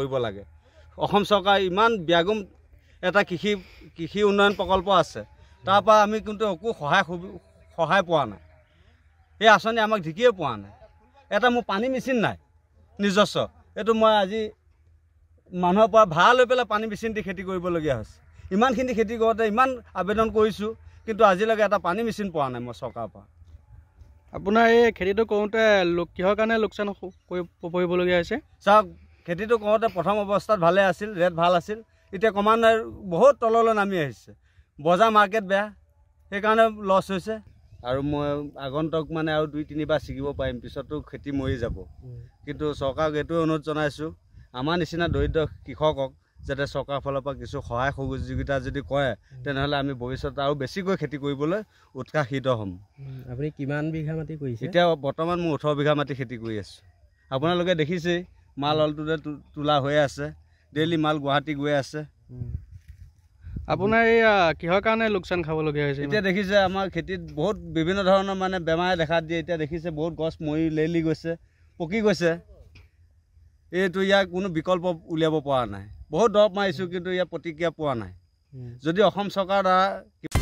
কৰিব লাগে অসম চৰকাৰ ইমান ব্যাগম এটা কৃষি কৃষি উন্নয়ন প্ৰকল্প আছে তাৰপৰা আমি কিন্তু একো সহায় সহায় পোৱা নাই এই আঁচনি আমাক ঢিকিয়ে পোৱা নাই এটা মোৰ পানী মেচিন নাই নিজস্ব এইটো মই আজি মানুহৰ পৰা ভাড়া লৈ পেলাই পানী মেচিন দি খেতি কৰিবলগীয়া হৈছে ইমানখিনি খেতি কৰোঁতে ইমান আবেদন কৰিছোঁ কিন্তু আজিলৈকে এটা পানী মেচিন পোৱা নাই মই চৰকাৰৰ পৰা আপোনাৰ এই খেতিটো কৰোঁতে কিহৰ কাৰণে লোকচান কৰিবলগীয়া হৈছে চাওক খেতিটো কৰোঁতে প্ৰথম অৱস্থাত ভালে আছিল ৰেট ভাল আছিল এতিয়া ক্ৰমান্বয়ে বহুত তললৈ নামি আহিছে বজাৰ মাৰ্কেট বেয়া সেইকাৰণে লছ হৈছে আৰু মই আগন্তক মানে আৰু দুই তিনিবাৰ ছিগিব পাৰিম পিছতো খেতি মৰি যাব কিন্তু চৰকাৰক এইটোৱে অনুৰোধ জনাইছোঁ আমাৰ নিচিনা দৰিদ্ৰ কৃষকক যাতে চৰকাৰৰ ফালৰ পৰা কিছু সহায় সহযোগিতা যদি কৰে তেনেহ'লে আমি ভৱিষ্যতে আৰু বেছিকৈ খেতি কৰিবলৈ উৎসাহিত হ'ম আপুনি কিমান বিঘা মাটি কৰিছে এতিয়া বৰ্তমান মই ওঠৰ বিঘা মাটি খেতি কৰি আছোঁ আপোনালোকে দেখিছেই মাল অলটোতে তোলা হৈ আছে ডেইলি মাল গুৱাহাটী গৈ আছে আপোনাৰ এইয়া কিহৰ কাৰণে লোকচান খাবলগীয়া হৈছে এতিয়া দেখিছে আমাৰ খেতিত বহুত বিভিন্ন ধৰণৰ মানে বেমাৰে দেখা দিয়ে এতিয়া দেখিছে বহুত গছ মৰি লেলি গৈছে পকি গৈছে এইটো ইয়াৰ কোনো বিকল্প উলিয়াব পৰা নাই বহুত দৰৱ মাৰিছোঁ কিন্তু ইয়াৰ প্ৰতিক্ৰিয়া পোৱা নাই যদি অসম চৰকাৰৰ দ্বাৰা